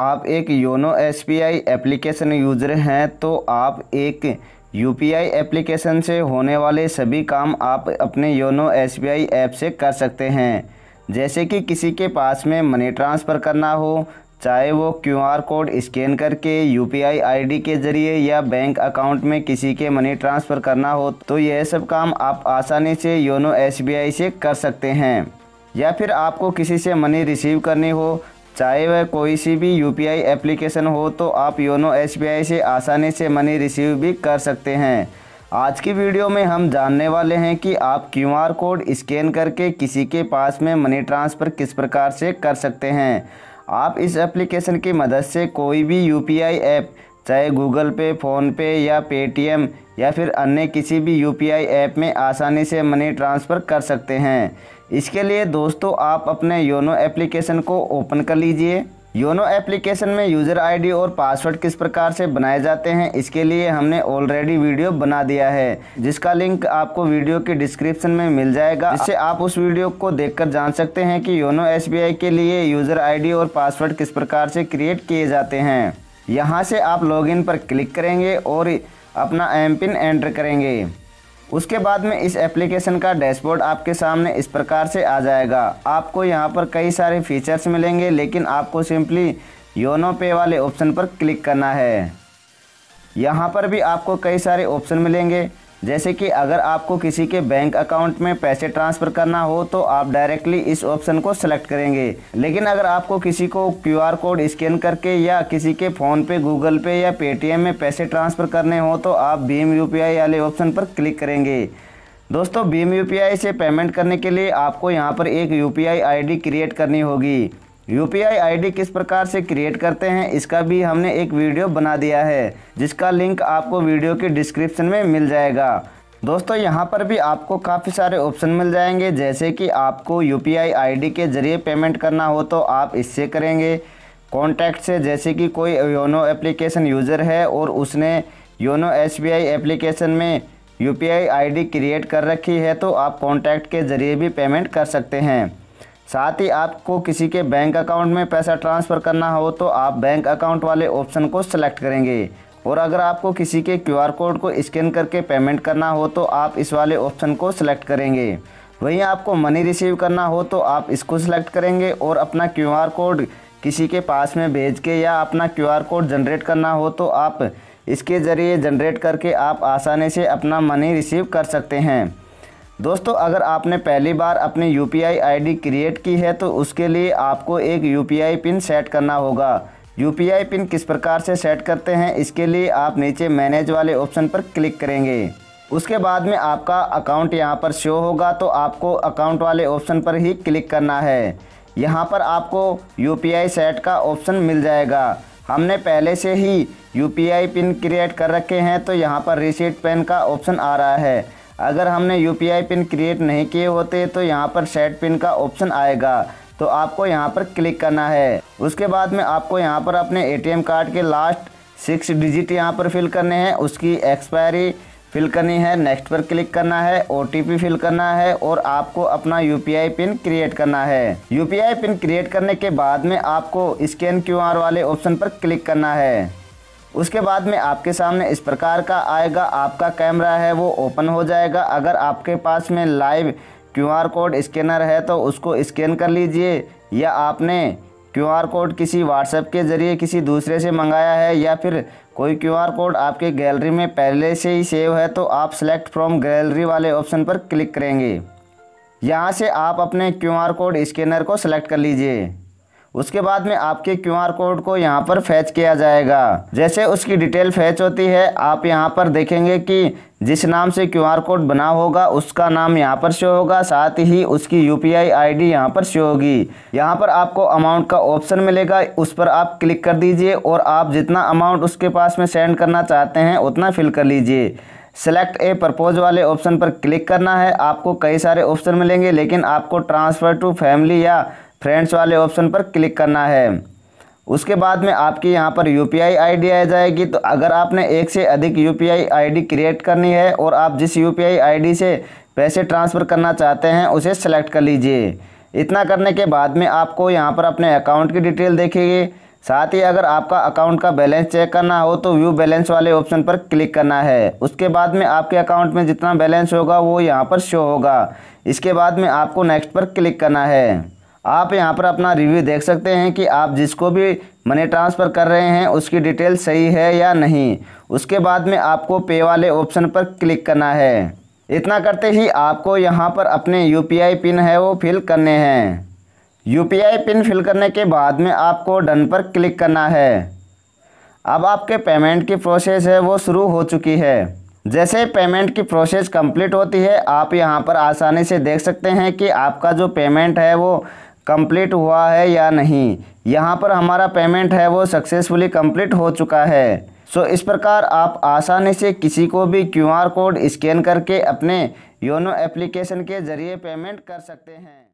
आप एक YONO S application user हैं तो आप एक यू एप्लीकेशन से होने वाले सभी काम आप अपने योनो एस ऐप से कर सकते हैं जैसे कि किसी के पास में मनी ट्रांसफ़र करना हो चाहे वो क्यूआर कोड स्कैन करके यू पी के ज़रिए या बैंक अकाउंट में किसी के मनी ट्रांसफ़र करना हो तो यह सब काम आप आसानी से योनो एस से कर सकते हैं या फिर आपको किसी से मनी रिसीव करनी हो चाहे वह कोई सी भी यू एप्लीकेशन हो तो आप योनो एस से आसानी से मनी रिसीव भी कर सकते हैं आज की वीडियो में हम जानने वाले हैं कि आप क्यू कोड स्कैन करके किसी के पास में मनी ट्रांसफ़र किस प्रकार से कर सकते हैं आप इस एप्लीकेशन की मदद से कोई भी यूपीआई ऐप चाहे गूगल पे फ़ोनपे या पेटीएम या फिर अन्य किसी भी यूपीआई ऐप में आसानी से मनी ट्रांसफ़र कर सकते हैं इसके लिए दोस्तों आप अपने योनो एप्लीकेशन को ओपन कर लीजिए योनो एप्लीकेशन में यूज़र आईडी और पासवर्ड किस प्रकार से बनाए जाते हैं इसके लिए हमने ऑलरेडी वीडियो बना दिया है जिसका लिंक आपको वीडियो के डिस्क्रिप्शन में मिल जाएगा इससे आप उस वीडियो को देखकर जान सकते हैं कि योनो एसबीआई के लिए यूज़र आईडी और पासवर्ड किस प्रकार से क्रिएट किए जाते हैं यहाँ से आप लॉग पर क्लिक करेंगे और अपना एम पिन एंटर करेंगे उसके बाद में इस एप्लीकेशन का डैशबोर्ड आपके सामने इस प्रकार से आ जाएगा आपको यहाँ पर कई सारे फीचर्स मिलेंगे लेकिन आपको सिंपली योनो पे वाले ऑप्शन पर क्लिक करना है यहाँ पर भी आपको कई सारे ऑप्शन मिलेंगे जैसे कि अगर आपको किसी के बैंक अकाउंट में पैसे ट्रांसफ़र करना हो तो आप डायरेक्टली इस ऑप्शन को सेलेक्ट करेंगे लेकिन अगर आपको किसी को क्यूआर कोड स्कैन करके या किसी के फ़ोन पे गूगल पे या पेटीएम में पैसे ट्रांसफ़र करने हो तो आप भीम यू वाले ऑप्शन पर क्लिक करेंगे दोस्तों भीम यू से पेमेंट करने के लिए आपको यहाँ पर एक यू पी क्रिएट करनी होगी यू पी किस प्रकार से क्रिएट करते हैं इसका भी हमने एक वीडियो बना दिया है जिसका लिंक आपको वीडियो के डिस्क्रिप्शन में मिल जाएगा दोस्तों यहाँ पर भी आपको काफ़ी सारे ऑप्शन मिल जाएंगे जैसे कि आपको यू पी आई के ज़रिए पेमेंट करना हो तो आप इससे करेंगे कॉन्टैक्ट से जैसे कि कोई योनो एप्लीकेशन यूज़र है और उसने YONO S B I application में यू पी आई क्रिएट कर रखी है तो आप कॉन्टैक्ट के ज़रिए भी पेमेंट कर सकते हैं साथ ही आपको किसी के बैंक अकाउंट में पैसा ट्रांसफ़र करना हो तो आप बैंक अकाउंट वाले ऑप्शन को सिलेक्ट करेंगे और अगर आपको किसी के क्यूआर कोड को स्कैन करके पेमेंट करना हो तो आप इस वाले ऑप्शन को सिलेक्ट करेंगे वहीं आपको मनी रिसीव करना हो तो आप इसको सिलेक्ट करेंगे और अपना क्यूआर कोड किसी के पास में भेज के या अपना क्यूआर कोड जनरेट करना हो तो आप इसके ज़रिए जनरेट करके आप आसानी से अपना मनी रिसीव कर सकते हैं दोस्तों अगर आपने पहली बार अपनी यू पी आई क्रिएट की है तो उसके लिए आपको एक यू पिन सेट करना होगा यू पिन किस प्रकार से सेट करते हैं इसके लिए आप नीचे मैनेज वाले ऑप्शन पर क्लिक करेंगे उसके बाद में आपका अकाउंट यहाँ पर शो होगा तो आपको अकाउंट वाले ऑप्शन पर ही क्लिक करना है यहाँ पर आपको यू सेट का ऑप्शन मिल जाएगा हमने पहले से ही यू पिन क्रिएट कर रखे हैं तो यहाँ पर रिसीट पेन का ऑप्शन आ रहा है अगर हमने यू पिन क्रिएट नहीं किए होते तो यहाँ पर सेट पिन का ऑप्शन आएगा तो आपको यहाँ पर क्लिक करना है उसके बाद में आपको यहाँ पर अपने एटीएम कार्ड के लास्ट सिक्स डिजिट यहाँ पर फिल करने हैं उसकी एक्सपायरी फिल करनी है नेक्स्ट पर क्लिक करना है ओ फिल करना है और आपको अपना यू पिन क्रिएट करना है यू पिन क्रिएट करने के बाद में आपको स्कैन क्यू वाले ऑप्शन पर क्लिक करना है उसके बाद में आपके सामने इस प्रकार का आएगा आपका कैमरा है वो ओपन हो जाएगा अगर आपके पास में लाइव क्यूआर कोड स्कैनर है तो उसको स्कैन कर लीजिए या आपने क्यूआर कोड किसी व्हाट्सएप के ज़रिए किसी दूसरे से मंगाया है या फिर कोई क्यूआर कोड आपके गैलरी में पहले से ही सेव है तो आप सेलेक्ट फ्रॉम गैलरी वाले ऑप्शन पर क्लिक करेंगे यहाँ से आप अपने क्यूआर कोड स्कैनर को सेलेक्ट कर लीजिए उसके बाद में आपके आर कोड को यहाँ पर फैच किया जाएगा जैसे उसकी डिटेल फैच होती है आप यहाँ पर देखेंगे कि जिस नाम से आर कोड बना होगा उसका नाम यहाँ पर शो होगा साथ ही उसकी यू आई डी यहाँ पर शो होगी यहाँ पर आपको अमाउंट का ऑप्शन मिलेगा उस पर आप क्लिक कर दीजिए और आप जितना अमाउंट उसके पास में सेंड करना चाहते हैं उतना फिल कर लीजिए सेलेक्ट ए प्रपोज वाले ऑप्शन पर क्लिक करना है आपको कई सारे ऑप्शन मिलेंगे लेकिन आपको ट्रांसफ़र टू फैमिली या फ्रेंड्स वाले ऑप्शन पर क्लिक करना है उसके बाद में आपकी यहाँ पर U P I I D आ जाएगी तो अगर आपने एक से अधिक U P I I D create करनी है और आप जिस U P I I D से पैसे ट्रांसफ़र करना चाहते हैं उसे सेलेक्ट कर लीजिए इतना करने के बाद में आपको यहाँ पर अपने अकाउंट की डिटेल देखेगी साथ ही अगर आपका अकाउंट का बैलेंस चेक करना हो तो व्यू बैलेंस वाले ऑप्शन पर क्लिक करना है उसके बाद में आपके अकाउंट में जितना बैलेंस होगा वो यहाँ पर शो होगा इसके बाद में आपको नेक्स्ट पर क्लिक करना है आप यहाँ पर अपना रिव्यू देख सकते हैं कि आप जिसको भी मनी ट्रांसफ़र कर रहे हैं उसकी डिटेल सही है या नहीं उसके बाद में आपको पे वाले ऑप्शन पर क्लिक करना है इतना करते ही आपको यहाँ पर अपने यू पिन है वो फिल करने हैं यू पिन फिल करने के बाद में आपको डन पर क्लिक करना है अब आपके पेमेंट की प्रोसेस है वो शुरू हो चुकी है जैसे पेमेंट की प्रोसेस कंप्लीट होती है आप यहाँ पर आसानी से देख सकते हैं कि आपका जो पेमेंट है वो कंप्लीट हुआ है या नहीं यहाँ पर हमारा पेमेंट है वो सक्सेसफुली कंप्लीट हो चुका है सो so, इस प्रकार आप आसानी से किसी को भी क्यूआर कोड स्कैन करके अपने योनो एप्लीकेशन के ज़रिए पेमेंट कर सकते हैं